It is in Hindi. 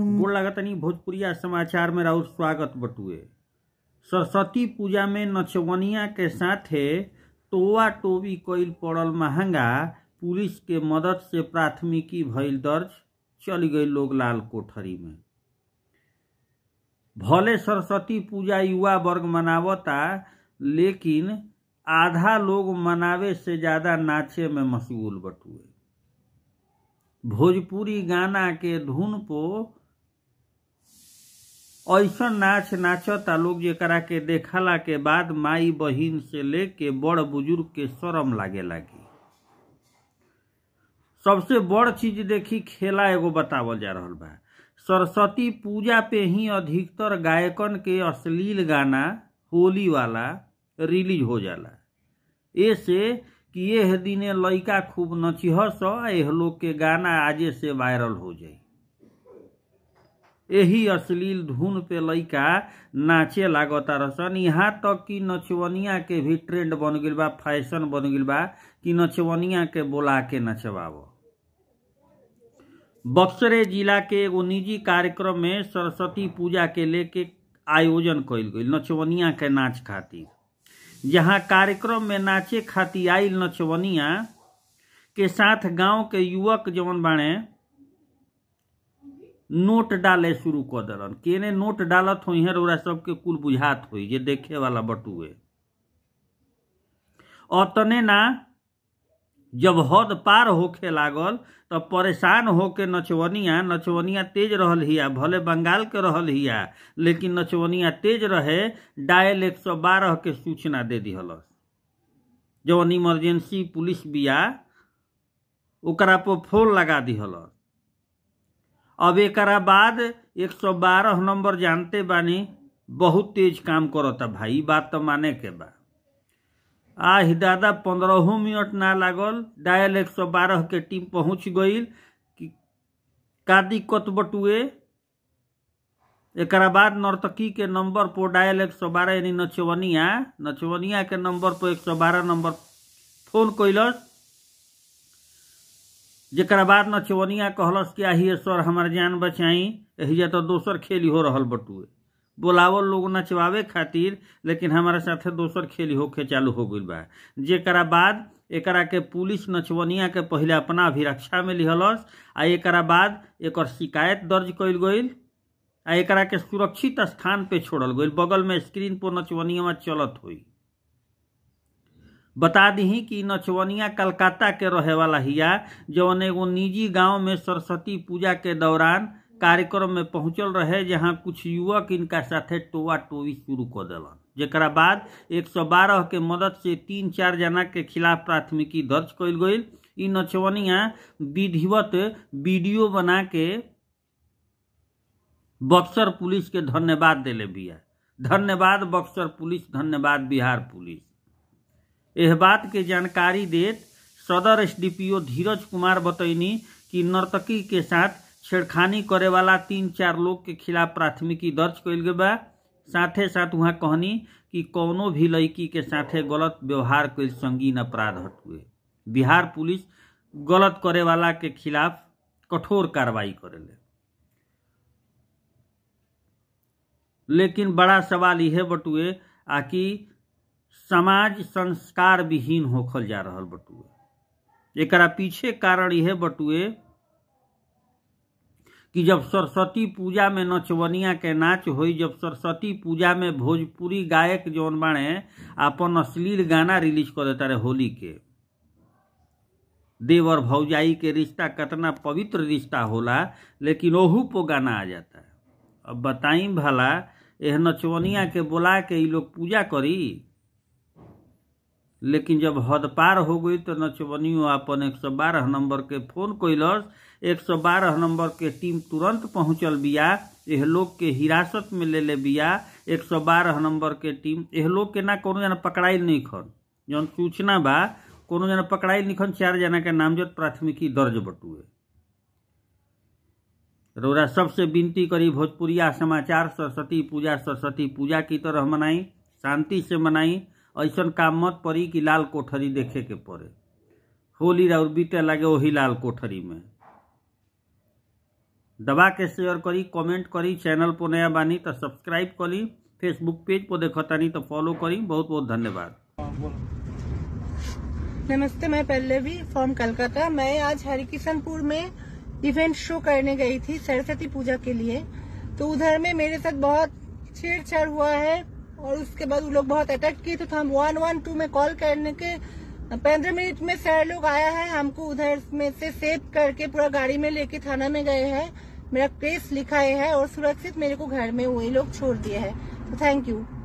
हम्म। गोड़ लागत भोजपुरिया समाचार में राहुल स्वागत बटुए सरस्वती पूजा में नचवनिया के साथे टोवा टोवी कैल पड़ल महंगा पुलिस के मदद से प्राथमिकी भइल दर्ज चल गए लोग लाल कोठरी में भले सरस्वती पूजा युवा वर्ग मनावता लेकिन आधा लोग मनावे से ज्यादा नाचे में मशगूल बटुए भोजपुरी गाना के धुन पो ऐसा नाच नाचता लोग जरा के देखला के बाद माई बहिन से लेके बड़ बुजुर्ग के शरम लागे लगी सबसे बड़ चीज देखी खेला एगो बतावल जा रहा बा सरस्वती पूजा पे ही अधिकतर गायकन के अश्लील गाना होली वाला रिलीज हो जाला ऐसे कि यह दिने लड़का खूब नचिहस एह लोग के गाना आजे से वायरल हो जाए यही अश्लील धुन पे लड़का नाचे लागता रहसन यहाँ तक कि नचवनिया के भी ट्रेंड बन गल बा फैशन बन गल बा कि नचवनिया के बोला के नचवाब बक्सरे जिला के एगो निजी कार्यक्रम में सरस्वती पूजा के लेके आयोजन कैल गई नचवनिया के नाच खातिर जहाँ कार्यक्रम में नाचे खातिर आई नचवनिया के साथ गांव के युवक जवन बाड़े नोट डाले शुरू कर दलन केने नोट डालत हो सबके कुल बुझात हो देखे वाला बटुए अतने ना जब हद पार होखे लागल तब तो परेशान होके नचवनिया नचवनिया तेज रहल हिया भले बंगाल के रहल हिया लेकिन नचवनिया तेज रहे डायल एक सौ बारह के सूचना दे दिहलस जवन इमरजेंसी पुलिस बिया ओकरा पर फोन लगा दिहलस अब एक बाद एक सौ बारह नंबर जानते बानी बहुत तेज काम करता भाई बात तो माने के बा आह दादा पंद्रहों मिनट ना लागल डायल एक सौ बारह के टीम पहुंच गई कादी बटुए एक बाद नर्तकी के नंबर पर डायल एक सौ बारह यानी नचवनिया नचवनिया के नंबर पर एक सौ बारह नंबर फोन कैलस जरा बाद न चवनिया कहलस कि ही सर हमार जान बचाई एहिजा तो दोसर खेली हो रहा बटुए बोलाव लोग नचवावे खातिर लेकिन हमारे साथे दोसर खेली होके चालू हो गई बा जरा बाद एकरा के पुलिस नचवनिया के पहले अपना अभिरक्षा में लिहलस आ एक बाद एक शिकायत दर्ज कल गई आ एक के सुरक्षित स्थान पे छोड़ल गई बगल में स्क्रीन पर नचवनिया चलत हुई बता दी कि नछवनिया कलकत्ता के रहे वाला हिया जौन एगो निजी गांव में सरस्वती पूजा के दौरान कार्यक्रम में पहुंचल रहे जहां कुछ युवक इनका साथे टोवा टोवी शुरू कर दिलन जरा बाद 112 के मदद से तीन चार जना के खिलाफ प्राथमिकी दर्ज कल गई इ नछवनिया विधिवत वीडियो बना के बक्सर पुलिस के धन्यवाद दिले बिया धन्यवाद बक्सर पुलिस धन्यवाद बिहार पुलिस एह बात के जानकारी देत सदर एसडीपीओ धीरज कुमार बतैनी कि नर्तकी के साथ छेड़खानी करे वाला तीन चार लोग के खिलाफ प्राथमिकी दर्ज कल गए साथ साथे साथ वहाँ कहनी कि कोनो भी लड़की के साथे गलत व्यवहार के संगीन अपराध हटुए बिहार पुलिस गलत करे वाला के खिलाफ कठोर कार्रवाई ले। लेकिन बड़ा सवाल यह बटुए कि समाज संस्कार विहीन होखल जा रहा बटुए एक पीछे कारण यह बटुए कि जब सरस्वती पूजा में नचवनिया के नाच हो जब सरस्वती पूजा में भोजपुरी गायक जौन बाड़े अपन अश्लील गाना रिलीज कर देता रहे होली के देव और भौजाई के रिश्ता कतना पवित्र रिश्ता होला लेकिन ओहू पो गाना आ जाता है अब बताई भला एह नचवनिया के बोला के ये लोग पूजा करी लेकिन जब हद पार हो गई तो नचबनियो अपन एक सौ बारह नंबर के फोन कैलस एक सौ बारह नंबर के टीम तुरंत पहुंचल बिया यह लोग के हिरासत में ले ले बिया एक सौ बारह नंबर के टीम यह लोग के ना कोनो जना पकड़ाई नहीं खन जन सूचना बा कोनो जना पकड़ाई खन चार जना के नामजद प्राथमिकी दर्ज बटुए रौरा सबसे विनती करी भोजपुरिया समाचार सरस्वती पूजा सरस्वती पूजा की तरह मनाई शांति से मनाई ऐसा काम मत पड़ी कि लाल कोठरी देखे के पड़े होली और बीते लगे वही लाल कोठरी में दबा के शेयर करी कमेंट करी चैनल पर नया बानी तो सब्सक्राइब करी फेसबुक पेज पर तानी तो फॉलो करी बहुत बहुत धन्यवाद नमस्ते मैं पहले भी फॉर्म कलकत्ता मैं आज हरिकिशनपुर में इवेंट शो करने गई थी सरस्वती पूजा के लिए तो उधर में मेरे साथ बहुत छेड़छाड़ हुआ है और उसके बाद वो लोग बहुत अटैक किए तो, तो हम वन वन टू में कॉल करने के पंद्रह मिनट में सर लोग आया है हमको उधर में से सेव करके पूरा गाड़ी में लेके थाना में गए हैं मेरा केस लिखा है और सुरक्षित मेरे को घर में वही लोग छोड़ दिए है तो थैंक यू